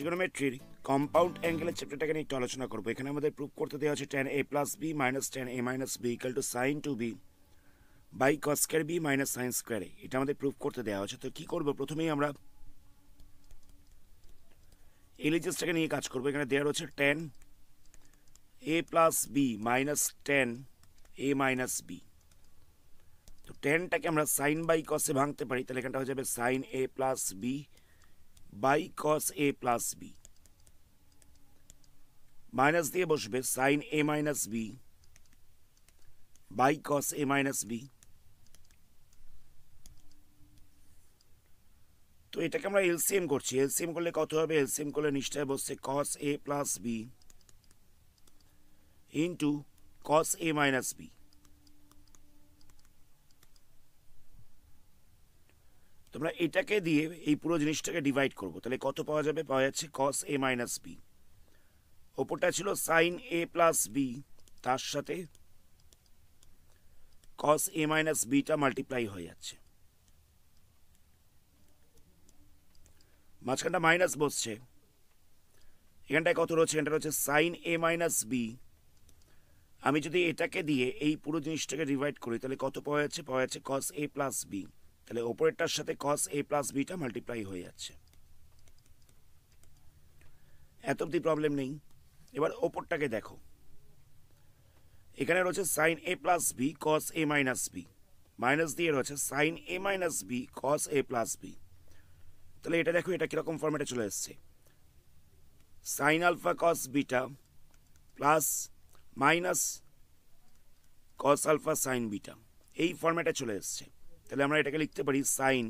ট্রিগোনোমেট্রির compound অ্যাঙ্গেলের চ্যাপ্টারটাকে নিয়ে একটু আলোচনা করবো এখানে আমাদের প্রুভ করতে দেওয়া হচ্ছে tan A plus B minus tan A minus B equal to sine two B by cos square B minus sine স্কোয়ারে এটা আমাদের প্রুভ করতে দেওয়া হচ্ছে তো কী করবো প্রথমেই আমরা এলিজেসটাকে নিয়ে কাজ করবো এখানে দেওয়া রয়েছে tan A plus B minus tan A minus B তো টেনটাকে আমরা সাইন বাই কসে ভাঙতে পারি তাহলে এখানটা হয়ে যাবে sine A plus B by cos A plus B minus দিয়ে বসবে sine A minus B by cos A minus B তো এটাকে আমরা এলসিএম করছি এলসিএম করলে কত হবে এলসিএম করলে নিশ্চয় বসছে cos A plus B into cos A minus B তোমরা এটাকে দিয়ে এই পুরো জিনিসটাকে ডিভাইড করব তাহলে কত পাওয়া যাবে পাওয়া যাচ্ছে কস এ মাইনাস বি ওপরটা ছিল সাইন এ প্লাস বি তার সাথে cos A minus beta multiply হয়ে যাচ্ছে মাঝখানটা মাইনাস বসছে এখানটায় কত রয়েছে এখানটা রয়েছে সাইন এ মাইনাস বি আমি যদি এটাকে দিয়ে এই পুরো জিনিসটাকে ডিভাইড করি তাহলে কত পাওয়া যাচ্ছে পাওয়া যাচ্ছে কস এ প্লাস বি তাহলে ওপরেরটার সাথে cos A plus beta multiply হয়ে যাচ্ছে এত অব্দি প্রবলেম নেই এবার ওপরটাকে দেখো এখানে রয়েছে sine A plus B cos A minus B minus দিয়ে রয়েছে sine A minus B cos A plus B তাহলে এটা দেখো এটা কীরকম ফর্মেটে চলে এসছে sine alpha cos beta plus minus cos alpha sine beta এই ফর্মেটে চলে এসছে তাহলে আমরা এটাকে লিখতে পারি সাইন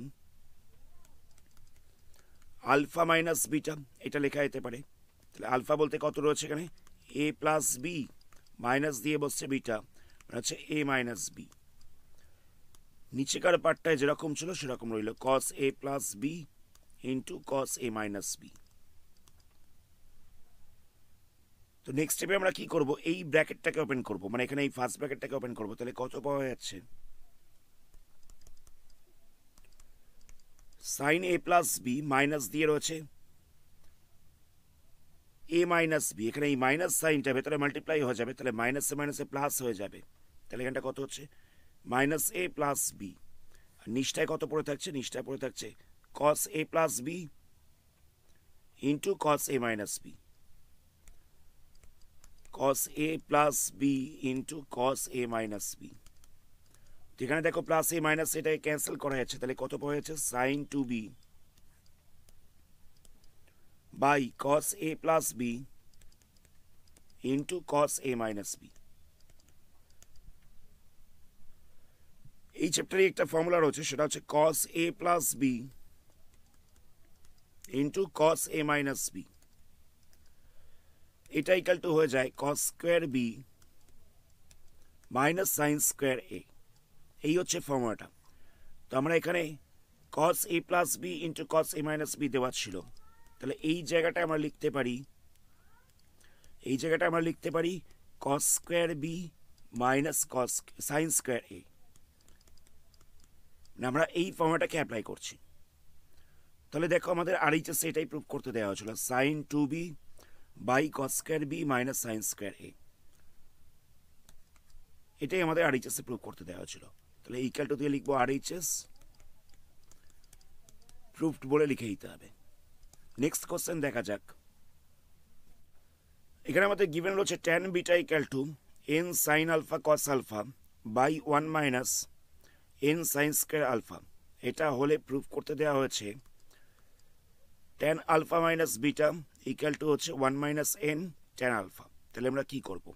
আলফা মাইনাস বিটা এটা লেখা যেতে পারে তাহলে আলফা বলতে কত রয়েছে এখানে এ প্লাস বি মাইনাস দিয়ে বসছে বিটা মানে হচ্ছে এ মাইনাস বি নিচেকার পার্টটায় যেরকম ছিল সেরকম রইল cos A plus B into cos A minus B তো নেক্সট স্টেপে আমরা কি করব এই ব্র্যাকেটটাকে ওপেন করব মানে এখানে এই ফার্স্ট ব্র্যাকেটটাকে ওপেন করব তাহলে কত পাওয়া যাচ্ছে sine A plus B minus দিয়ে রয়েছে এ মাইনাস বি এখানে এই মাইনাস সাইনটা ভেতরে মাল্টিপ্লাই হয়ে যাবে তাহলে মাইনাসে মাইনাসে প্লাস হয়ে যাবে তাহলে এখানটা কত হচ্ছে মাইনাস এ প্লাস বি আর নিষ্ঠায় কত পড়ে থাকছে নিষ্ঠায় পড়ে থাকছে cos A plus B into cos A minus B cos A plus B into cos A minus B এখানে দেখো প্লাস এ মাইনাস এটাকে ক্যান্সেল করা যাচ্ছে তাহলে কত পাওয়া যাচ্ছে sine two B by cos A plus B into cos A minus B এই চ্যাপ্টারে একটা ফর্মুলা রয়েছে সেটা হচ্ছে cos A plus B into cos A minus B এটা ইকাল টু হয়ে যায় cos square B minus sine square A এই হচ্ছে ফর্মুলাটা তো আমরা এখানে cos A plus B into cos A minus B দেওয়া ছিল তাহলে এই জায়গাটা আমরা লিখতে পারি এই জায়গাটা আমরা লিখতে পারি cos square B minus cos sine square A আমরা এই ফর্মুলাটাকে অ্যাপ্লাই করছি তাহলে দেখো আমাদের আর এইচএসে এটাই প্রুভ করতে দেওয়া হয়েছিল sine two B by cos square B minus sine square A এটাই আমাদের আর এইচএসে প্রুভ করতে দেওয়া হয়েছিল তাহলে ইকাল টু দিয়ে লিখবো আর এইচএস প্রুফড বলে লিখে দিতে হবে নেক্সট কোশ্চেন দেখা যাক এখানে আমাদের গিভেন রয়েছে tan beta equal to N sine alpha cos alpha by one minus N sine square alpha এটা হলে প্রুফ করতে দেওয়া হয়েছে tan alpha minus beta equal to হচ্ছে one minus N tan alpha তাহলে আমরা কি করব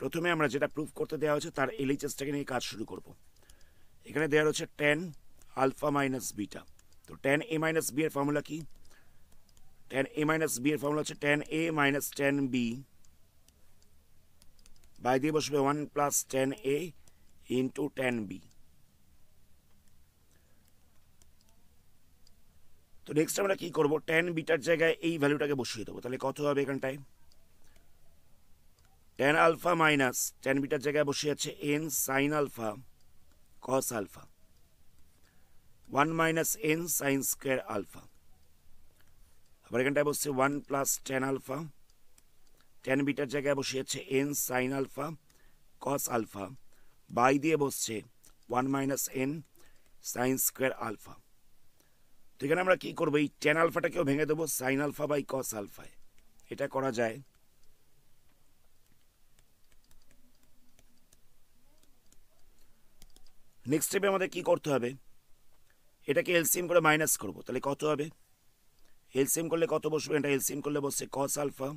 প্রথমে আমরা যেটা প্রুফ করতে দেওয়া হয়েছে তার এলএইচএসটাকে নিয়ে কাজ শুরু করবো এখানে দেওয়া রয়েছে টেন আলফা মাইনাস বিটা তো টেন এ মাইনাস বি এর ফর্মুলা কি টেন এ মাইনাস বি এর ফর্মুলা হচ্ছে tan A minus tan B by দিয়ে বসবে one plus tan A into tan B তো নেক্সট আমরা কি করবো টেন বিটার জায়গায় এই ভ্যালুটাকে বসিয়ে দেবো তাহলে কত হবে এখানটায় টেন আলফা মাইনাস টেন বিটার জায়গায় বসিয়ে আছে N sine alpha cos alpha 1 minus n sin square alpha আবার এখানটায় বসছে one plus tan alpha tan বিটার জায়গায় বসিয়েছে N sine alpha cos alpha by দিয়ে বসছে one minus N sine square alpha তো এখানে আমরা কী করবো এই টেন আলফাটাকেও ভেঙে দেবো সাইন আলফা বাই কস আলফায় এটা করা যায় নেক্সট স্টেপে আমাদের কি করতে হবে এটাকে এলসিএম করে মাইনাস করব তাহলে কত হবে এলসিএম করলে কত বসবে এটা এলসিএম করলে বসছে cos alpha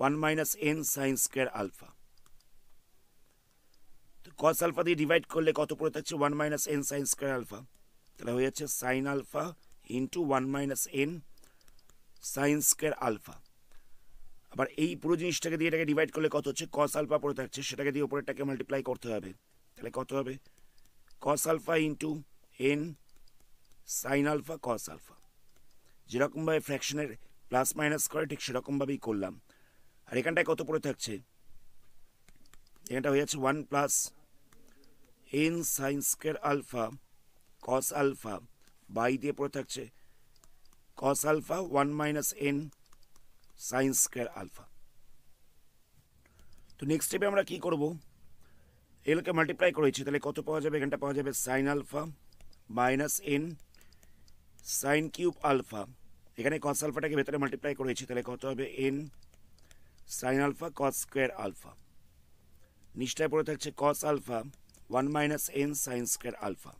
one minus N sine square alpha তো কস আলফা দিয়ে ডিভাইড করলে কত পড়ে থাকছে one minus N sine square alpha তাহলে হয়ে যাচ্ছে sine alpha into one minus N sine square alpha আবার এই পুরো জিনিসটাকে দিয়ে এটাকে ডিভাইড করলে কত হচ্ছে কস আলফা পড়ে থাকছে সেটাকে দিয়ে উপরেরটাকে মাল্টিপ্লাই করতে হবে তাহলে কত হবে cos alpha into N sine alpha cos alpha যেরকমভাবে ফ্র্যাকশনের প্লাস মাইনাস করে ঠিক সেরকমভাবেই করলাম আর এখানটায় কত পড়ে থাকছে এখানটা হয়ে যাচ্ছে one plus N sine square alpha cos alpha by দিয়ে পড়ে থাকছে cos alpha one minus N sine square alpha তো নেক্সট স্টেপে আমরা কি করবো এগুলোকে মাল্টিপ্লাই করেছি তাহলে কত পাওয়া যাবে এখানটা পাওয়া যাবে sine alpha minus N sine cube alpha এখানে কস আলফাটাকে ভেতরে মাল্টিপ্লাই করেছি তাহলে কত হবে N sine alpha cos square alpha নিশ্চয় পড়ে থাকছে cos alpha one minus N sine square alpha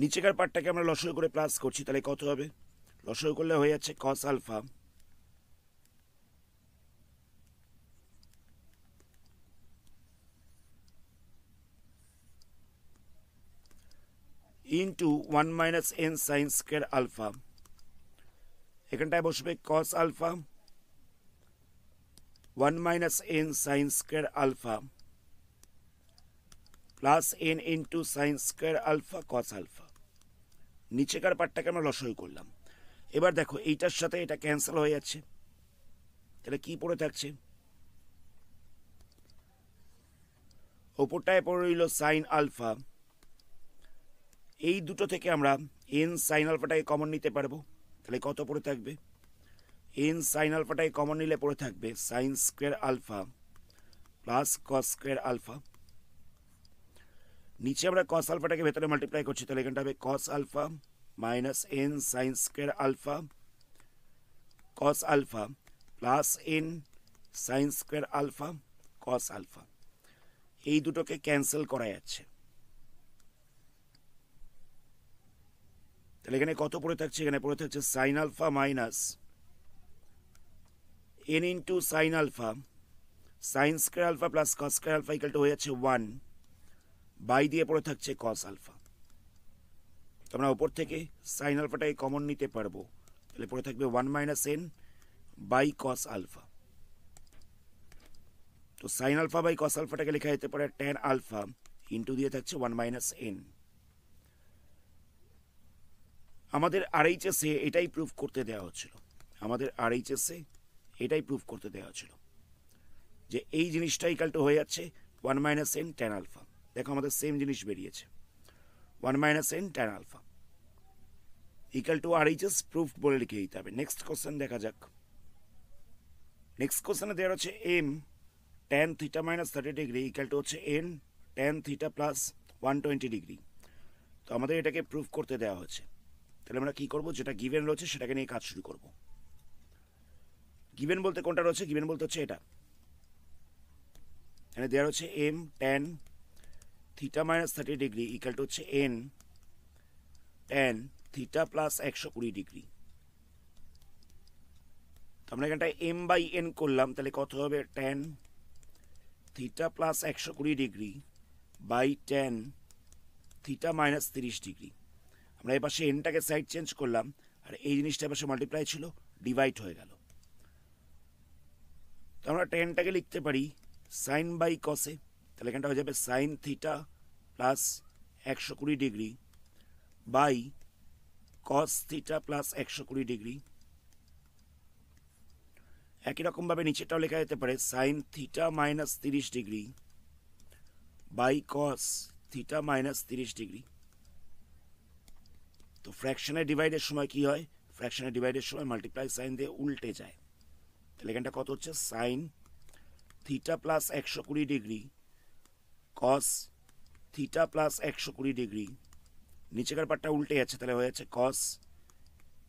নিচেকার পার্টটাকে আমরা লসই করে প্লাস করছি তাহলে কত হবে লসই করলে হয়ে যাচ্ছে cos alpha into one minus N sine square alpha এখানটায় বসবে cos alpha one minus N sine square alpha plus N into sine square alpha cos alpha নিচেকার পার্টটাকে আমরা লসই করলাম এবার দেখো এইটার সাথে এটা ক্যান্সেল হয়ে যাচ্ছে তাহলে কি পড়ে থাকছে ওপরটায় পড়ে রইল সাইন আলফা এই দুটো থেকে আমরা এন সাইন আলফাটাকে কমন নিতে পারবো তাহলে কত পড়ে থাকবে এন সাইন আলফাটাকে কমন নিলে পড়ে থাকবে sine square alpha plus cos square alpha নিচে আমরা কস আলফাটাকে ভেতরে মাল্টিপ্লাই করছি তাহলে এখানটা হবে cos alpha minus N sine square alpha cos alpha plus N sine square alpha cos alpha এই দুটোকে ক্যান্সেল করা যাচ্ছে তাহলে এখানে কত পড়ে থাকছে এখানে পড়ে থাকছে sine alpha minus N into sine alpha sine square alpha plus cos square alpha ইকালটা হয়ে যাচ্ছে ওয়ান বাই দিয়ে পড়ে থাকছে কস আলফা তো আমরা ওপর থেকে সাইন আলফাটাকে কমন নিতে পারবো তাহলে পড়ে থাকবে one minus N by cos alpha তো সাইন আলফা বাই কস আলফাটাকে লেখা যেতে পারে ট্যান আলফা ইন্টু দিয়ে থাকছে ওয়ান মাইনাস এন আমাদের আরএইচএসে এটাই প্রুফ করতে দেওয়া হচ্ছিল আমাদের আরএইচএসে এটাই প্রুফ করতে দেওয়া হচ্ছিল যে এই জিনিসটা ইকালটু হয়ে যাচ্ছে one minus N tan alpha দেখো আমাদের সেম জিনিস বেরিয়েছে one minus N tan alpha equal to R HS proof বলে লিখে দিতে হবে নেক্সট কোশ্চেন দেখা যাক নেক্সট কোশ্চেনে দেওয়া হচ্ছে M tan theta minus thirty degree equal to হচ্ছে N tan theta plus one twenty degree তো আমাদের এটাকে প্রুফ করতে দেওয়া হচ্ছে তাহলে আমরা কী করবো যেটা গিভেন রয়েছে সেটাকে নিয়ে কাজ শুরু করব গিভেন বলতে কোনটা রয়েছে গিভেন বলতে হচ্ছে এটা এখানে দেওয়া হচ্ছে M tan theta minus thirty degree ইকালটা হচ্ছে এন ট্যান থিটা প্লাস একশো কুড়ি ডিগ্রি আমরা এখানটায় এম বাই এন করলাম তাহলে কত হবে ট্যান থিটা প্লাস একশো কুড়ি degree by tan theta minus তিরিশ ডিগ্রি আমরা এপাশে এনটাকে সাইড চেঞ্জ করলাম আর এই জিনিসটা এপাশে মাল্টিপ্লাই ছিল ডিভাইড হয়ে গেল তো আমরা টেনটাকে লিখতে পারি সাইন বাই কসে তাহলে এখানটা হয়ে যাবে সাইন থিটা প্লাস একশো কুড়ি degree by cos theta plus একশো কুড়ি ডিগ্রি একই রকমভাবে নিচেটাও লেখা যেতে পারে সাইন থিটা মাইনাস তিরিশ degree by cos theta minus তিরিশ ডিগ্রি তো ফ্র্যাকশনে ডিভাইডের সময় কি হয় ফ্র্যাকশনে ডিভাইডের সময় মাল্টিপ্লাই সাইন দিয়ে উল্টে যায় তাহলে এখানটা কত হচ্ছে সাইন থিটা প্লাস একশো কুড়ি ডিগ্রি কস থিটা প্লাস একশো কুড়ি ডিগ্রি নিচেকার পাটটা উল্টে যাচ্ছে তাহলে হয়ে যাচ্ছে cos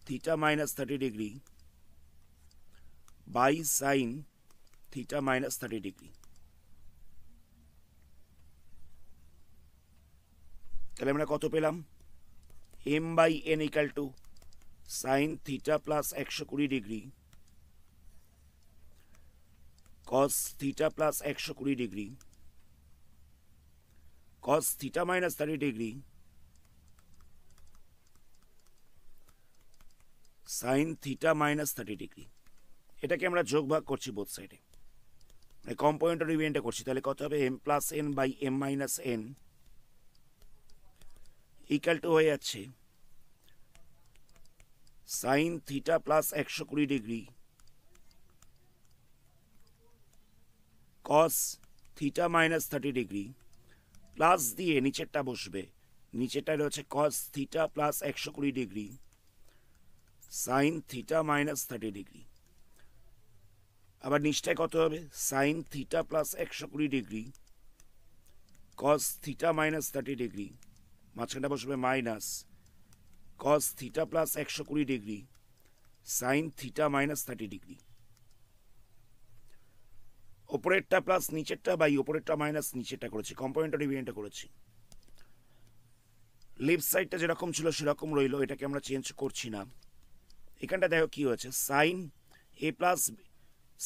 theta minus thirty degree by sine theta minus thirty degree তাহলে আমরা কত পেলাম M by N equal to sine theta plus একশো কুড়ি ডিগ্রি কস থিটা প্লাস একশো কুড়ি degree cos theta minus thirty degree sine theta minus thirty degree এটাকে আমরা যোগ ভাগ করছি বোধ সাইডে কম্পোনেন্ট অফ ইভেন্টটা করছি তাহলে কত হবে M plus N by M minus N equal to হয়ে যাচ্ছে সাইন থিটা প্লাস একশো কুড়ি degree cos theta minus thirty degree plus দিয়ে নিচেরটা বসবে নিচেরটা রয়েছে কস থিটা প্লাস একশো কুড়ি degree sine theta minus thirty degree আবার নিচটায় কত হবে সাইন থিটা প্লাস একশো কুড়ি degree cos theta minus thirty degree মাঝখানটা বসবে মাইনাস কস থিটা প্লাস একশো কুড়ি degree sine theta minus thirty degree ওপরেরটা প্লাস নিচেরটা বাই ওপরেরটা মাইনাস নিচেরটা করেছি কম্পোনেন্টার ডিভিডেন্টটা করেছি লেফট সাইডটা যেরকম ছিল সেরকম রইল এটাকে আমরা চেঞ্জ করছি না এখানটা দেখো কি হয়েছে sine A plus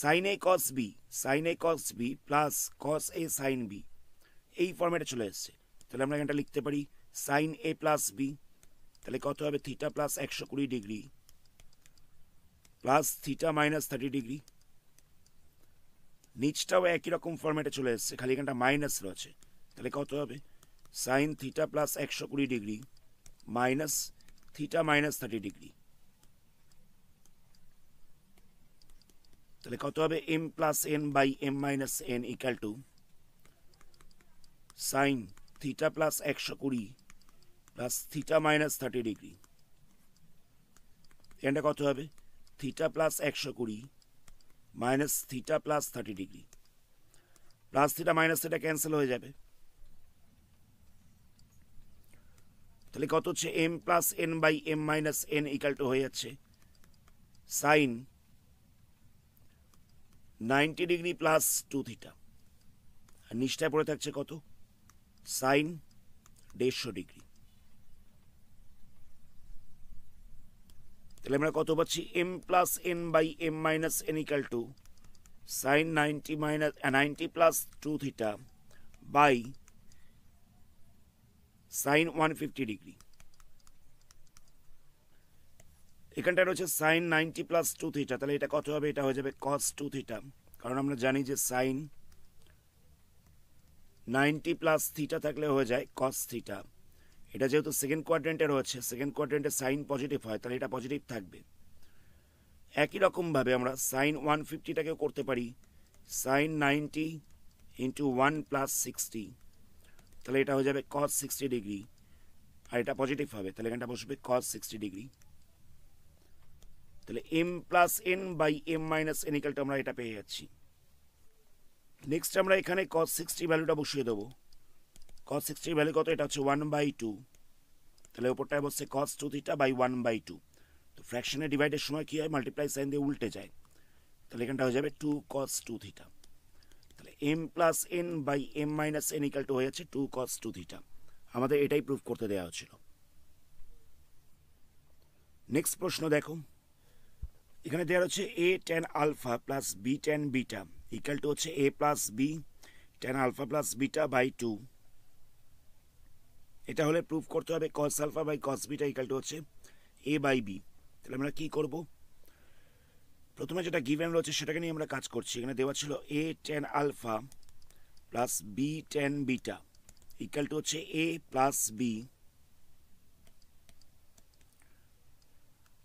sine A cos B sine A cos B plus cos A sine B এই ফর্মেটে চলে এসছে তাহলে আমরা এখানটা লিখতে পারি সাইন এ প্লাস বি তাহলে কত হবে থিটা প্লাস একশো কুড়ি degree plus theta minus thirty degree নিচটাও একই রকম ফর্ম্যাটে চলে এসছে খালি এখানটা মাইনাস রয়েছে তাহলে কত হবে সাইন থিটা প্লাস একশো কুড়ি degree minus theta minus thirty degree তাহলে কত হবে M plus N by M minus N equal to sine theta plus একশো কুড়ি plus theta minus thirty degree এটা কত হবে থিটা প্লাস একশো কুড়ি minus theta plus thirty degree plus theta minus theta cancel হয়ে যাবে তাহলে কত হচ্ছে M plus N by M minus N equal to হয়ে যাচ্ছে sine ninety degree plus two theta আর নিষ্ঠায় পড়ে থাকছে কত সাইন দেড়শো ডিগ্রি তাহলে আমরা কত পাচ্ছি M plus N by M minus N equal to sine ninety minus ninety plus two theta by sine one fifty degree এখানটা রয়েছে sine ninety plus two theta তাহলে এটা কত হবে এটা হয়ে যাবে কস টু থিটা কারণ আমরা জানি যে সাইন নাইনটি প্লাস থিটা থাকলে হয়ে যায় কস থিটা এটা যেহেতু সেকেন্ড কোয়াড্রেন্টে রয়েছে সেকেন্ড কোয়াড্রেন্টে সাইন পজিটিভ হয় তাহলে এটা পজিটিভ থাকবে একই রকমভাবে আমরা সাইন ওয়ান ফিফটিটাকেও করতে পারি sine ninety into one plus sixty তাহলে এটা হয়ে যাবে কস সিক্সটি ডিগ্রি আর এটা পজিটিভ হবে তাহলে এখানটা বসবে কস সিক্সটি ডিগ্রি তাহলে M plus N by M minus এনিকালটা আমরা এটা পেয়ে যাচ্ছি নেক্সট আমরা এখানে কস সিক্সটি ভ্যালুটা বসিয়ে দেবো কস সিক্সটি ভ্যালু কত এটা হচ্ছে ওয়ান বাই টু তাহলে ওপরটায় বসছে cos two theta by one by two তো ফ্র্যাকশনে ডিভাইডের সময় কী হয় মাল্টিপ্লাই সাইন দিয়ে উল্টে যায় তাহলে এখানটা হয়ে যাবে টু কস টু থিটা তাহলে M plus N by M minus N equal to হয়ে যাচ্ছে টু কস টু থিটা আমাদের এটাই প্রুফ করতে দেওয়া হয়েছিল নেক্সট প্রশ্ন দেখো এখানে দেওয়া হচ্ছে A tan alpha plus B tan beta equal to হচ্ছে A plus B tan alpha plus beta by two এটা হলে প্রুফ করতে হবে cos alpha by cos beta equal to হচ্ছে এ বাই বি তাহলে আমরা কী করব প্রথমে যেটা গিভেন রয়েছে সেটাকে নিয়ে আমরা কাজ করছি এখানে দেওয়া ছিল A tan alpha plus B tan beta equal to হচ্ছে A plus B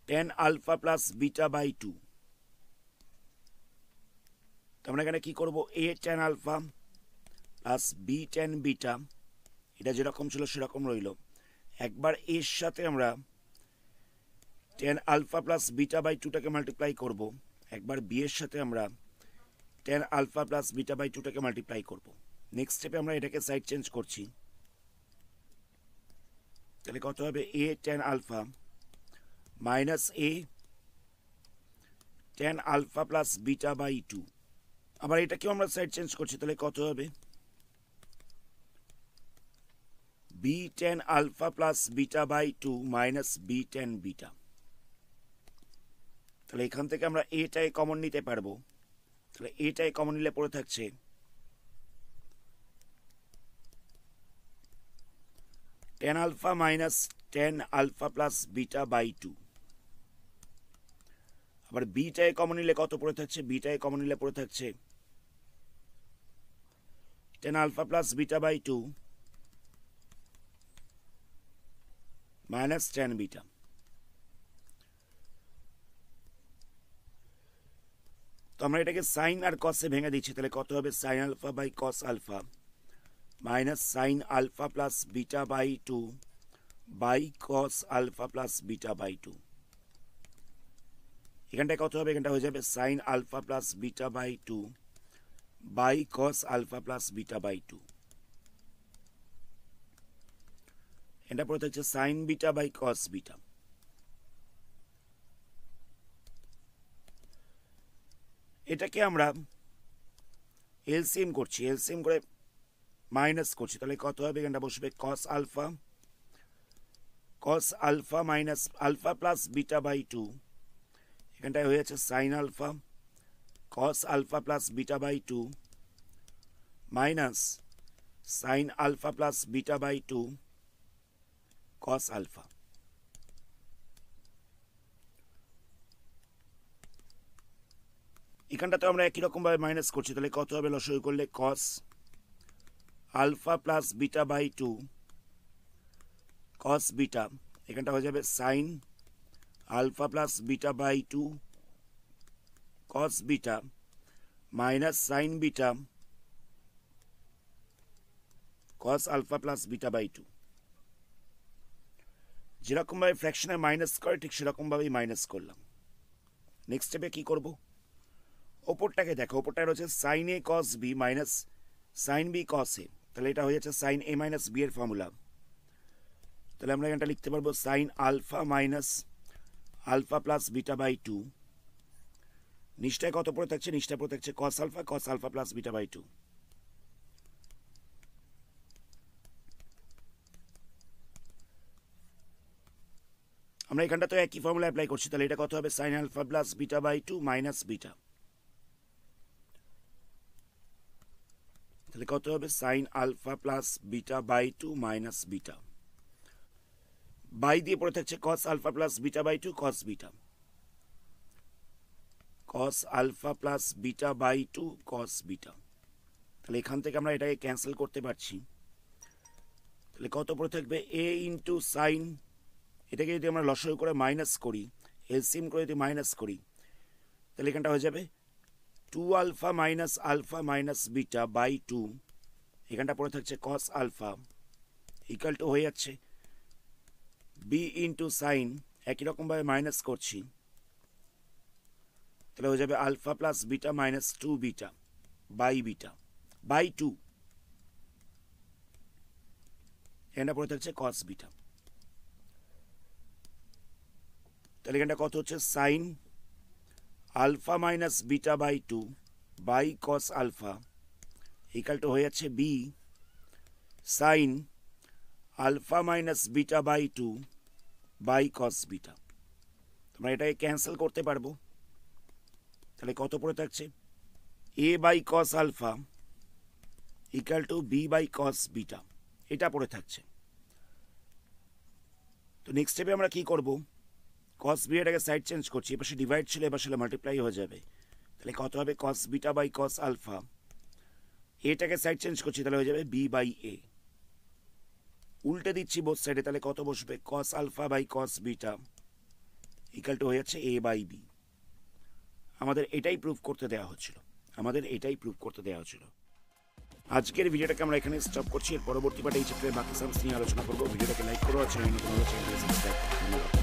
tan alpha plus beta by two তো আমরা এখানে কী করবো A tan alpha plus B tan beta এটা যেরকম ছিল সেরকম রইল একবার এর সাথে আমরা tan alpha plus beta by টুটাকে মাল্টিপ্লাই করব একবার বি এর সাথে আমরা tan alpha plus beta by টুটাকে মাল্টিপ্লাই করব নেক্সট স্টেপে আমরা এটাকে সাইড চেঞ্জ করছি তাহলে কত হবে A tan alpha minus A tan alpha plus beta by two আবার এটাকেও আমরা সাইড চেঞ্জ করছি তাহলে কত হবে B tan alpha plus beta by two minus B tan beta তাহলে এখান থেকে আমরা এটাই কমন নিতে পারবো তাহলে এটাই কমন নিলে পড়ে থাকছে tan alpha minus tan alpha plus beta by two আবার বিটা এ কমন নিলে কত পড়ে থাকছে বিটা এ কমন নিলে পড়ে থাকছে tan alpha plus beta by two minus tan beta তো আমরা এটাকে সাইন আর কসে ভেঙে দিচ্ছি তাহলে কত হবে sine alpha by cos alpha minus sine alpha plus beta by two by cos alpha plus beta by two এখানটায় কত হবে এখানটা হয়ে যাবে sine alpha plus beta by two by cos alpha plus beta by two এটা পড়তে হচ্ছে sine beta by cos beta এটাকে আমরা এলসিএম করছি এলসিএম করে মাইনাস করছি তাহলে কত হবে এখানটা বসবে cos alpha cos alpha minus alpha plus beta by two এখানটায় হয়েছে sine alpha cos alpha plus beta by two minus sine alpha plus beta by two cos alpha এখানটাতে আমরা একই রকমভাবে মাইনাস করছি তাহলে কত হবে লসই করলে cos alpha plus beta by two cos beta এখানটা হয়ে যাবে sine alpha plus beta by two cos beta minus sine beta cos alpha plus beta by two যেরকমভাবে ফ্র্যাকশনে মাইনাস করে ঠিক সেরকমভাবেই মাইনাস করলাম নেক্সট স্টেপে কী করব ওপরটাকে দেখো ওপরটায় রয়েছে sine A cos B minus sine B cos A তাহলে এটা হয়ে যাচ্ছে সাইন এ মাইনাস বি এর ফর্মুলা তাহলে আমরা এখানটা লিখতে পারবো sine alpha minus alpha plus beta by two নিষ্ঠায় কত পরে থাকছে নিষ্ঠা পরে থাকছে cos alpha cos alpha plus beta by two আমরা এখানটা তো একই ফর্মুলা অ্যাপ্লাই করছি তাহলে এটা কত হবে sine alpha plus beta by two minus beta তাহলে কত হবে sine alpha plus beta by two minus beta by দিয়ে পড়ে থাকছে cos alpha plus beta by two cos beta cos alpha plus beta by two cos beta তাহলে এখান থেকে আমরা এটাকে ক্যান্সেল করতে পারছি তাহলে কত পড়ে থাকবে এ ইন্টু সাইন এটাকে যদি আমরা লসয় করে মাইনাস করি এলসিএম করে যদি মাইনাস করি তাহলে এখানটা হয়ে যাবে two alpha minus alpha minus beta by two এখানটা পড়ে থাকছে কস আলফা ইকাল টু হয়ে যাচ্ছে বি ইন্টু সাইন একই রকমভাবে মাইনাস করছি তাহলে হয়ে যাবে alpha plus beta minus two beta by beta by two এখানটা পড়ে থাকছে কস বিটা তাহলে এখানটা কত হচ্ছে sine alpha minus beta by two by cos alpha ইকালটা হয়ে যাচ্ছে B sine alpha minus beta by two by cos beta তোমরা এটাকে ক্যান্সেল করতে পারবো তাহলে কত পড়ে থাকছে A by cos alpha equal two B by cos beta এটা পড়ে থাকছে তো নেক্সট স্টেপে আমরা কি করব কস বিটাকে সাইড চেঞ্জ করছি এবার সে ডিভাইড ছিল এবার সেটা মাল্টিপ্লাই হয়ে যাবে তাহলে কত হবে cos beta by cos alpha এটাকে সাইড চেঞ্জ করছি তাহলে হয়ে যাবে বি বাই এ উল্টে দিচ্ছি বোথ সাইডে তাহলে কত বসবে cos alpha by cos beta equal to হয়ে যাচ্ছে এ বাই বি আমাদের এটাই প্রুভ করতে দেওয়া হচ্ছিল আমাদের এটাই প্রুভ করতে দেওয়া হচ্ছিল আজকের ভিডিওটাকে আমরা এখানে স্টপ করছি এর পরবর্তী পার্টে এই চ্যাপ্টারে বাকি সামস নিয়ে আলোচনা করবো ভিডিওটাকে লাইক করো আর চ্যানেল নতুন সাবস্ক্রাইব